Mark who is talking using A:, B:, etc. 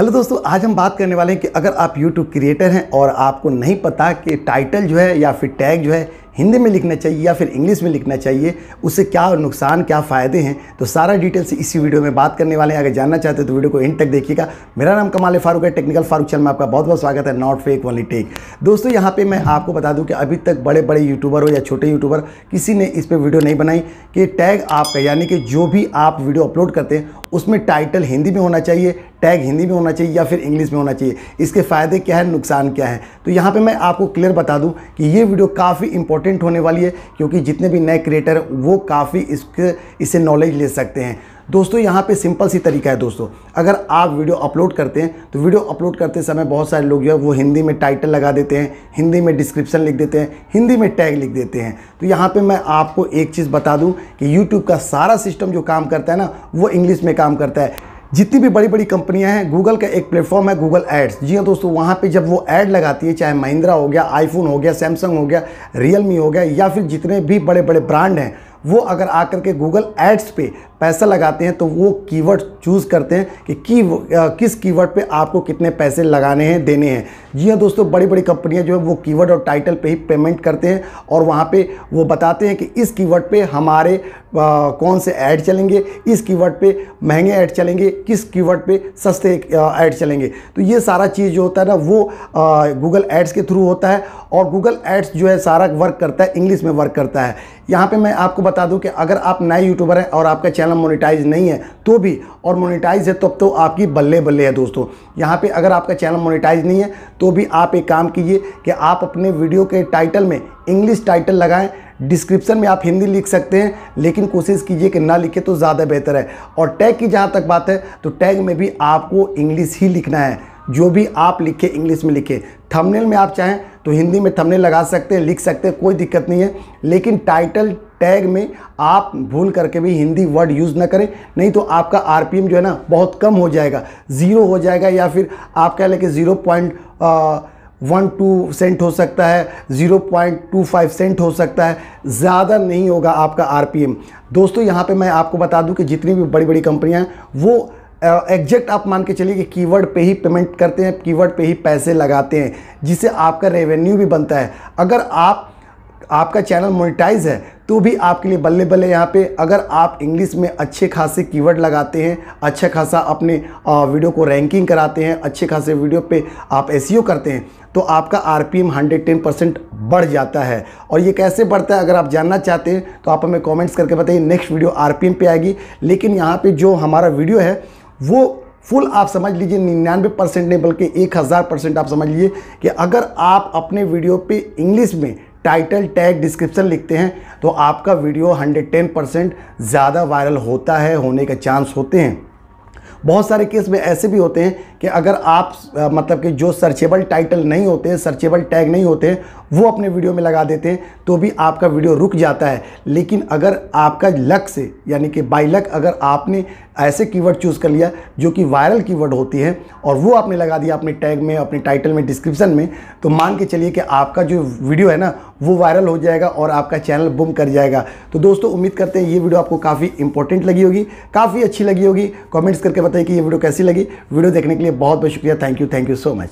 A: hello दोस्तों आज हम बात करने वाले हैं कि अगर आप यूट्यूब क्रिएटर हैं और आपको नहीं पता कि टाइटल जो है या फिर टैग जो है हिंदी में लिखना चाहिए या फिर इंग्लिश में लिखना चाहिए उससे क्या नुकसान क्या फ़ायदे हैं तो सारा डिटेल्स इसी वीडियो में बात करने वाले हैं अगर जानना चाहते हो तो वीडियो को एंड तक देखिएगा मेरा नाम कमाल फारूक है टेक्निकल फारूक चैनल में आपका बहुत बहुत स्वागत है नॉट फेक वनली टेक दोस्तों यहाँ पर मैं आपको बता दूँ कि अभी तक बड़े बड़े यूट्यूबर हो या छोटे यूट्यूबर किसी ने इस पर वीडियो नहीं बनाई कि टैग आपका यानी कि जो भी आप वीडियो अपलोड करते हैं उसमें टाइटल हिंदी में होना चाहिए टैग हिंदी में होना चाहिए या फिर इंग्लिश में होना चाहिए इसके फ़ायदे क्या है नुकसान क्या है तो यहाँ पर मैं आपको क्लियर बता दूँ कि ये वीडियो काफ़ी इंपॉर्टेंट इम्पोर्टेंट होने वाली है क्योंकि जितने भी नए क्रिएटर वो काफ़ी इसके इससे नॉलेज ले सकते हैं दोस्तों यहाँ पे सिंपल सी तरीका है दोस्तों अगर आप वीडियो अपलोड करते हैं तो वीडियो अपलोड करते समय बहुत सारे लोग जो है वो हिंदी में टाइटल लगा देते हैं हिंदी में डिस्क्रिप्शन लिख देते हैं हिंदी में टैग लिख देते हैं तो यहाँ पे मैं आपको एक चीज़ बता दूँ कि यूट्यूब का सारा सिस्टम जो काम करता है ना वो इंग्लिश में काम करता है जितनी भी बड़ी बड़ी कंपनियां हैं गूगल का एक प्लेटफॉर्म है गूगल एड्स जी हाँ दोस्तों वहाँ पे जब वो ऐड लगाती है चाहे महिंद्रा हो गया आईफोन हो गया सैमसंग हो गया रियलमी हो गया या फिर जितने भी बड़े बड़े ब्रांड हैं वो अगर आकर के गूगल एड्स पे पैसा लगाते हैं तो वो कीवर्ड चूज़ करते हैं कि की किस कीवर्ड पे आपको कितने पैसे लगाने हैं देने हैं जी हाँ दोस्तों बड़ी बड़ी कंपनियां जो है वो कीवर्ड और टाइटल पे ही पेमेंट करते हैं और वहाँ पे वो बताते हैं कि इस कीवर्ड पे हमारे आ, कौन से ऐड चलेंगे इस कीवर्ड पे महंगे ऐड चलेंगे किस कीवर्ड पे सस्ते ऐड चलेंगे तो ये सारा चीज़ जो होता है ना वो गूगल एड्स के थ्रू होता है और गूगल एड्स जो है सारा वर्क करता है इंग्लिश में वर्क करता है यहाँ पे मैं आपको बता दूं कि अगर आप नए यूट्यूबर हैं और आपका चैनल मोनेटाइज नहीं है तो भी और मोनेटाइज है तब तो, तो आपकी बल्ले बल्ले है दोस्तों यहाँ पे अगर आपका चैनल मोनेटाइज नहीं है तो भी आप एक काम कीजिए कि आप अपने वीडियो के टाइटल में इंग्लिश टाइटल लगाएं डिस्क्रिप्शन में आप हिंदी लिख सकते हैं लेकिन कोशिश कीजिए कि ना लिखे तो ज़्यादा बेहतर है और टैग की जहाँ तक बात है तो टैग में भी आपको इंग्लिश ही लिखना है जो भी आप लिखे इंग्लिश में लिखे थंबनेल में आप चाहें तो हिंदी में थंबनेल लगा सकते हैं लिख सकते हैं कोई दिक्कत नहीं है लेकिन टाइटल टैग में आप भूल करके भी हिंदी वर्ड यूज़ ना करें नहीं तो आपका आर जो है ना बहुत कम हो जाएगा ज़ीरो हो जाएगा या फिर आप कह लें कि zero point one two cent हो सकता है zero point two five cent हो सकता है ज़्यादा नहीं होगा आपका आर दोस्तों यहाँ पे मैं आपको बता दूँ कि जितनी भी बड़ी बड़ी कंपनियाँ हैं वो एग्जैक्ट आप मान के चलिए कि कीवर्ड पे ही पेमेंट करते हैं कीवर्ड पे ही पैसे लगाते हैं जिससे आपका रेवेन्यू भी बनता है अगर आप आपका चैनल मोनिटाइज है तो भी आपके लिए बल्ले बल्ले यहाँ पे अगर आप इंग्लिश में अच्छे खासे कीवर्ड लगाते हैं अच्छा खासा अपने वीडियो को रैंकिंग कराते हैं अच्छे खासे वीडियो पे आप एस e करते हैं तो आपका R P M hundred ten percent बढ़ जाता है और ये कैसे बढ़ता है अगर आप जानना चाहते हैं तो आप हमें कॉमेंट्स करके बताइए next video R P M आएगी लेकिन यहाँ पर जो हमारा वीडियो है वो फुल आप समझ लीजिए निन्यानवे परसेंट नहीं बल्कि एक हज़ार परसेंट आप समझ लीजिए कि अगर आप अपने वीडियो पे इंग्लिश में टाइटल टैग डिस्क्रिप्शन लिखते हैं तो आपका वीडियो 110 परसेंट ज़्यादा वायरल होता है होने के चांस होते हैं बहुत सारे केस में ऐसे भी होते हैं कि अगर आप मतलब कि जो सर्चेबल टाइटल नहीं होते सर्चेबल टैग नहीं होते वो अपने वीडियो में लगा देते तो भी आपका वीडियो रुक जाता है लेकिन अगर आपका लक से यानी कि बाई लक अगर आपने ऐसे कीवर्ड चूज़ कर लिया जो कि वायरल कीवर्ड होती है और वो आपने लगा दिया अपने टैग में अपने टाइटल में डिस्क्रिप्शन में तो मान के चलिए कि आपका जो वीडियो है ना वो वायरल हो जाएगा और आपका चैनल बुम कर जाएगा तो दोस्तों उम्मीद करते हैं ये वीडियो आपको काफ़ी इंपॉर्टेंट लगी होगी काफ़ी अच्छी लगी होगी कॉमेंट्स करके बताइए कि ये वीडियो कैसी लगी वीडियो देखने के लिए लिए बहुत बहुत शुक्रिया thank you thank you so much